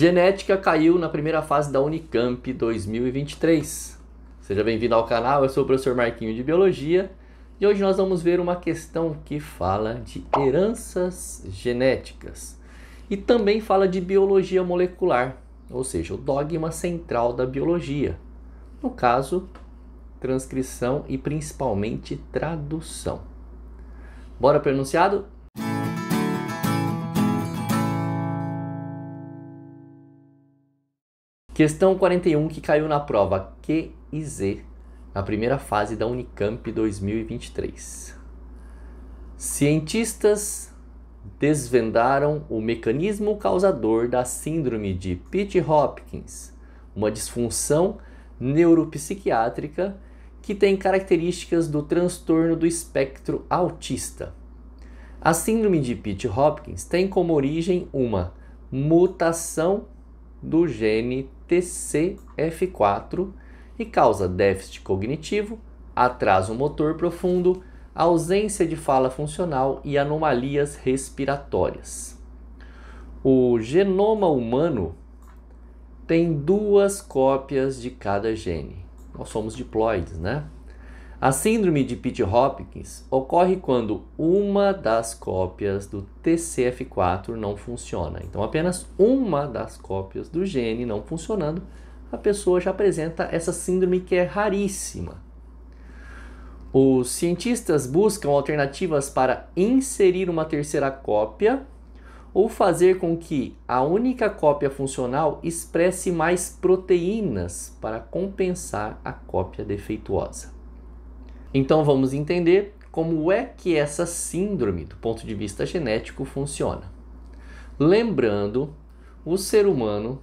Genética caiu na primeira fase da Unicamp 2023. Seja bem-vindo ao canal, eu sou o professor Marquinho de Biologia e hoje nós vamos ver uma questão que fala de heranças genéticas e também fala de biologia molecular, ou seja, o dogma central da biologia. No caso, transcrição e principalmente tradução. Bora pronunciado? Questão 41 que caiu na prova Q e Z na primeira fase da Unicamp 2023. Cientistas desvendaram o mecanismo causador da síndrome de Pitt-Hopkins, uma disfunção neuropsiquiátrica que tem características do transtorno do espectro autista. A síndrome de Pitt-Hopkins tem como origem uma mutação do gene TCF4 e causa déficit cognitivo, atraso motor profundo, ausência de fala funcional e anomalias respiratórias. O genoma humano tem duas cópias de cada gene. Nós somos diploides, né? A síndrome de Pitt-Hopkins ocorre quando uma das cópias do TCF4 não funciona. Então, apenas uma das cópias do gene não funcionando, a pessoa já apresenta essa síndrome que é raríssima. Os cientistas buscam alternativas para inserir uma terceira cópia ou fazer com que a única cópia funcional expresse mais proteínas para compensar a cópia defeituosa. Então vamos entender como é que essa síndrome, do ponto de vista genético, funciona. Lembrando, o ser humano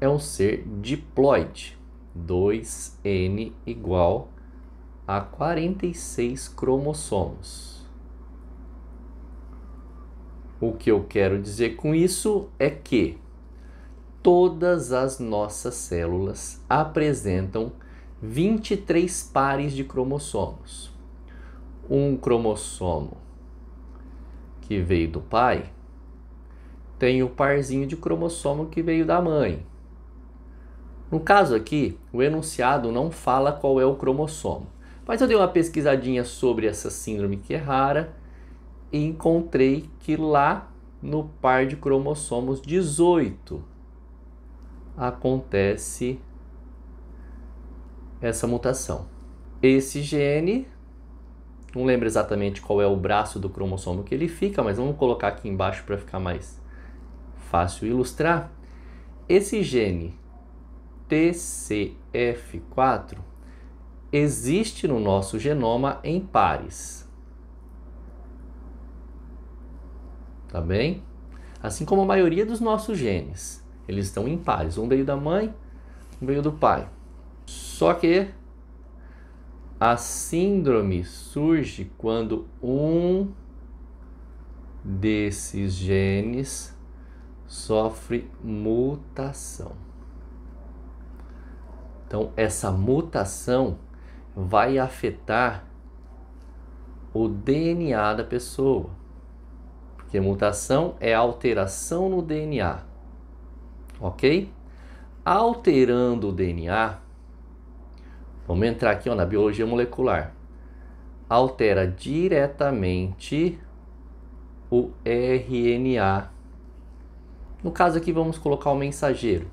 é um ser diploide. 2n igual a 46 cromossomos. O que eu quero dizer com isso é que todas as nossas células apresentam 23 pares de cromossomos. Um cromossomo que veio do pai tem o parzinho de cromossomo que veio da mãe. No caso aqui, o enunciado não fala qual é o cromossomo, mas eu dei uma pesquisadinha sobre essa síndrome que é rara e encontrei que lá no par de cromossomos 18 acontece essa mutação. Esse gene, não lembro exatamente qual é o braço do cromossomo que ele fica, mas vamos colocar aqui embaixo para ficar mais fácil ilustrar. Esse gene TCF4 existe no nosso genoma em pares. Tá bem? Assim como a maioria dos nossos genes. Eles estão em pares. Um veio da mãe, um veio do pai. Só que a síndrome surge quando um desses genes sofre mutação. Então, essa mutação vai afetar o DNA da pessoa. Porque mutação é alteração no DNA ok? Alterando o DNA, vamos entrar aqui ó, na biologia molecular, altera diretamente o RNA. No caso aqui, vamos colocar o mensageiro.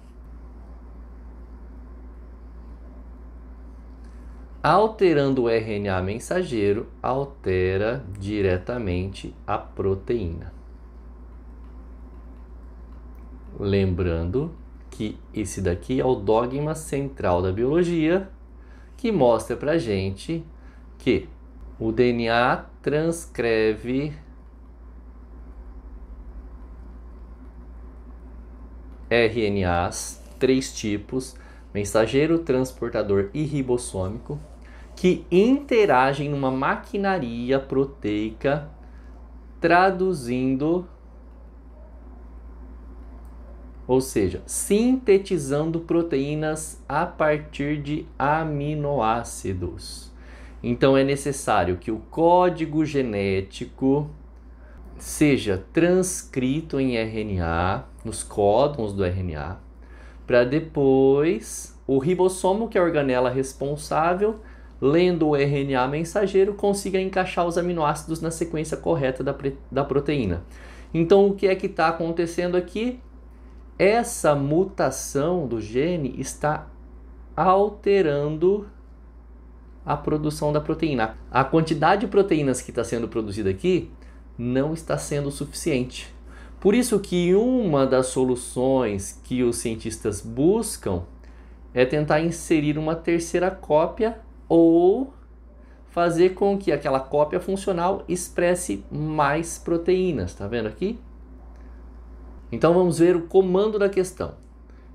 Alterando o RNA mensageiro, altera diretamente a proteína. Lembrando que esse daqui é o dogma central da biologia, que mostra pra gente que o DNA transcreve RNAs, três tipos, mensageiro, transportador e ribossômico, que interagem numa maquinaria proteica traduzindo ou seja, sintetizando proteínas a partir de aminoácidos. Então é necessário que o código genético seja transcrito em RNA, nos códons do RNA, para depois o ribossomo, que é a organela responsável, lendo o RNA mensageiro, consiga encaixar os aminoácidos na sequência correta da, da proteína. Então, o que é que está acontecendo aqui? essa mutação do gene está alterando a produção da proteína. A quantidade de proteínas que está sendo produzida aqui não está sendo suficiente. Por isso que uma das soluções que os cientistas buscam é tentar inserir uma terceira cópia ou fazer com que aquela cópia funcional expresse mais proteínas, tá vendo aqui? Então vamos ver o comando da questão.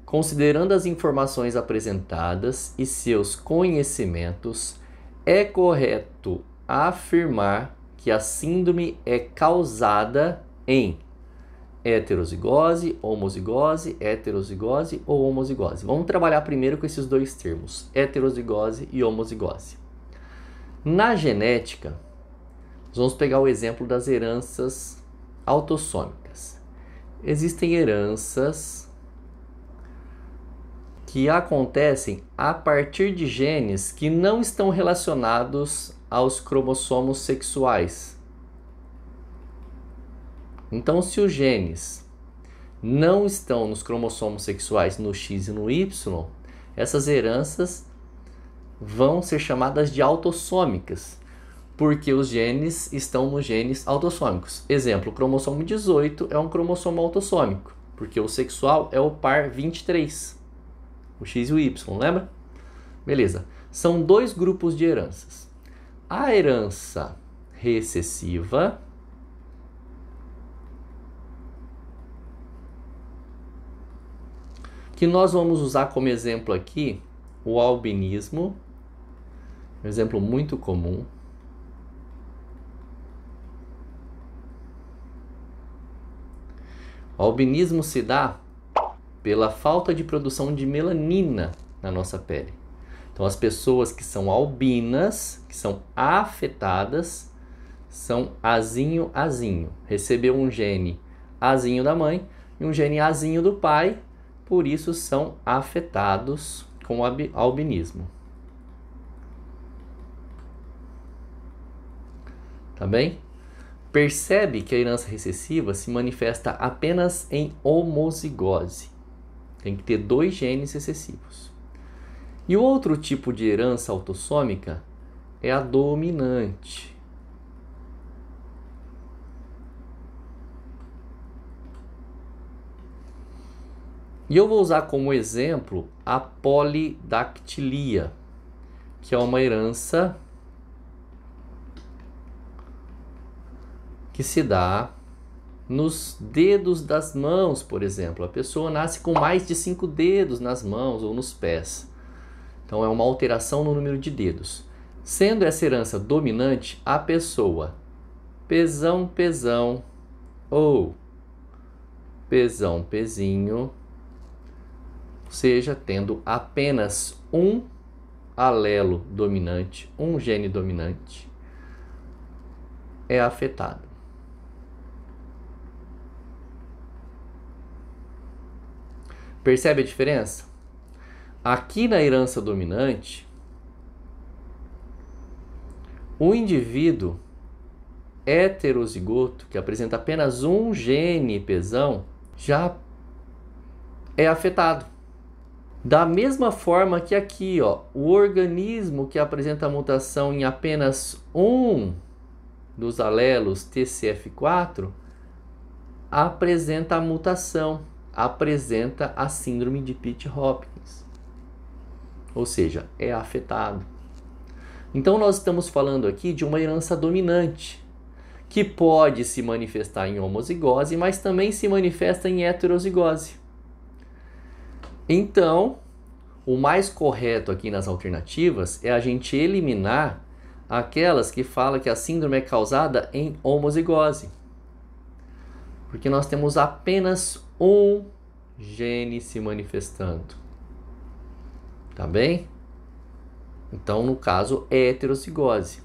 Considerando as informações apresentadas e seus conhecimentos, é correto afirmar que a síndrome é causada em heterozigose, homozigose, heterozigose ou homozigose. Vamos trabalhar primeiro com esses dois termos, heterozigose e homozigose. Na genética, vamos pegar o exemplo das heranças autossômicas existem heranças que acontecem a partir de genes que não estão relacionados aos cromossomos sexuais. Então, se os genes não estão nos cromossomos sexuais no X e no Y, essas heranças vão ser chamadas de autossômicas porque os genes estão nos genes autossômicos. Exemplo, o cromossomo 18 é um cromossomo autossômico, porque o sexual é o par 23, o X e o Y, lembra? Beleza, são dois grupos de heranças. A herança recessiva que nós vamos usar como exemplo aqui o albinismo, um exemplo muito comum. O albinismo se dá pela falta de produção de melanina na nossa pele. Então, as pessoas que são albinas, que são afetadas, são azinho azinho. Recebeu um gene azinho da mãe e um gene azinho do pai, por isso são afetados com o albinismo. Tá bem? percebe que a herança recessiva se manifesta apenas em homozigose. Tem que ter dois genes recessivos. E o outro tipo de herança autossômica é a dominante. E eu vou usar como exemplo a polidactilia, que é uma herança que se dá nos dedos das mãos, por exemplo. A pessoa nasce com mais de cinco dedos nas mãos ou nos pés. Então é uma alteração no número de dedos. Sendo essa herança dominante, a pessoa pesão, pesão ou pesão, pezinho, seja tendo apenas um alelo dominante, um gene dominante, é afetado. Percebe a diferença? Aqui na herança dominante, o indivíduo heterozigoto, que apresenta apenas um gene pesão, já é afetado. Da mesma forma que aqui, ó, o organismo que apresenta a mutação em apenas um dos alelos TCF4 apresenta a mutação apresenta a síndrome de Pitt Hopkins. Ou seja, é afetado. Então nós estamos falando aqui de uma herança dominante, que pode se manifestar em homozigose, mas também se manifesta em heterozigose. Então, o mais correto aqui nas alternativas é a gente eliminar aquelas que falam que a síndrome é causada em homozigose porque nós temos apenas um gene se manifestando. Tá bem? Então, no caso, é heterozigose.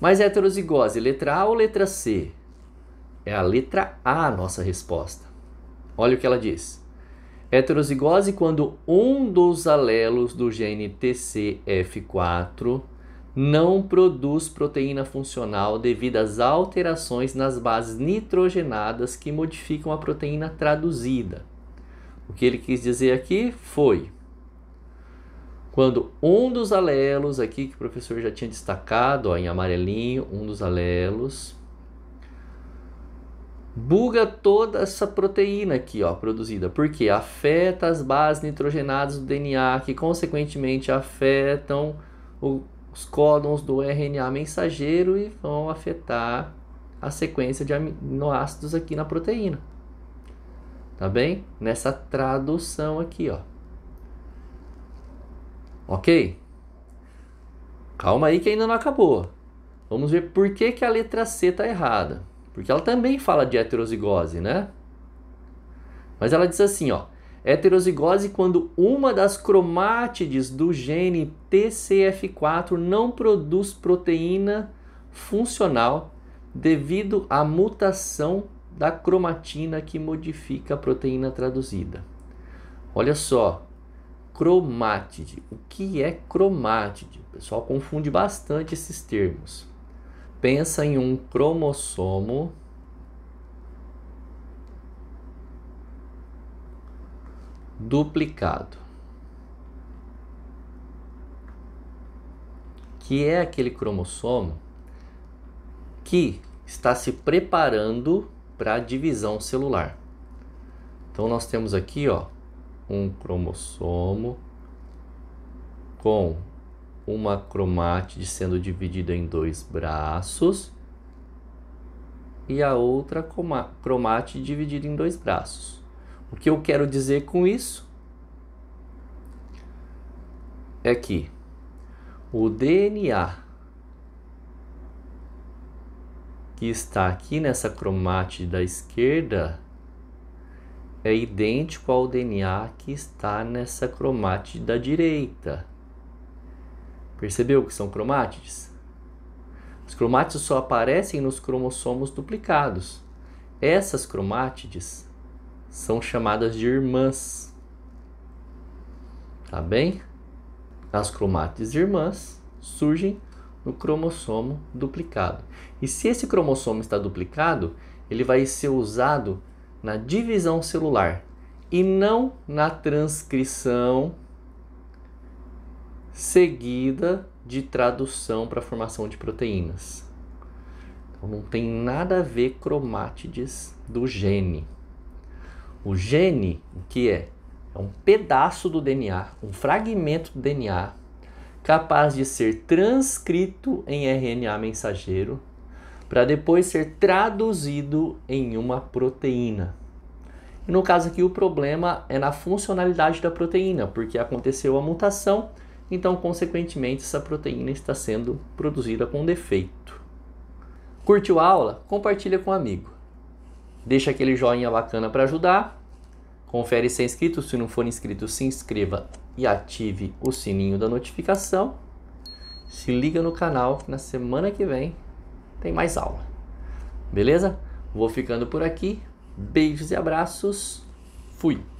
Mas é heterozigose, letra A ou letra C? É a letra A a nossa resposta. Olha o que ela diz. Heterozigose quando um dos alelos do gene TCF4 não produz proteína funcional devido às alterações nas bases nitrogenadas que modificam a proteína traduzida. O que ele quis dizer aqui foi quando um dos alelos aqui que o professor já tinha destacado, ó, em amarelinho, um dos alelos buga toda essa proteína aqui, ó, produzida, porque afeta as bases nitrogenadas do DNA, que consequentemente afetam o os códons do RNA mensageiro e vão afetar a sequência de aminoácidos aqui na proteína. Tá bem? Nessa tradução aqui, ó. Ok? Calma aí que ainda não acabou. Vamos ver por que, que a letra C está errada. Porque ela também fala de heterozigose, né? Mas ela diz assim, ó. Heterozigose quando uma das cromátides do gene TCF4 não produz proteína funcional devido à mutação da cromatina que modifica a proteína traduzida. Olha só, cromátide. O que é cromátide? O pessoal confunde bastante esses termos. Pensa em um cromossomo duplicado. Que é aquele cromossomo que está se preparando para a divisão celular. Então nós temos aqui, ó, um cromossomo com uma cromátide sendo dividida em dois braços e a outra cromátide dividida em dois braços. O que eu quero dizer com isso é que o DNA que está aqui nessa cromátide da esquerda é idêntico ao DNA que está nessa cromátide da direita. Percebeu que são cromátides? Os cromátides só aparecem nos cromossomos duplicados. Essas cromátides são chamadas de irmãs. Tá bem? As cromátides irmãs surgem no cromossomo duplicado. E se esse cromossomo está duplicado, ele vai ser usado na divisão celular e não na transcrição seguida de tradução para a formação de proteínas. Então não tem nada a ver cromátides do gene. O gene, o que é? É um pedaço do DNA, um fragmento do DNA capaz de ser transcrito em RNA mensageiro para depois ser traduzido em uma proteína. E no caso aqui, o problema é na funcionalidade da proteína, porque aconteceu a mutação, então, consequentemente, essa proteína está sendo produzida com defeito. Curtiu a aula? Compartilha com um amigo. Deixa aquele joinha bacana para ajudar. Confere se é inscrito. Se não for inscrito, se inscreva e ative o sininho da notificação. Se liga no canal. Na semana que vem tem mais aula. Beleza? Vou ficando por aqui. Beijos e abraços. Fui!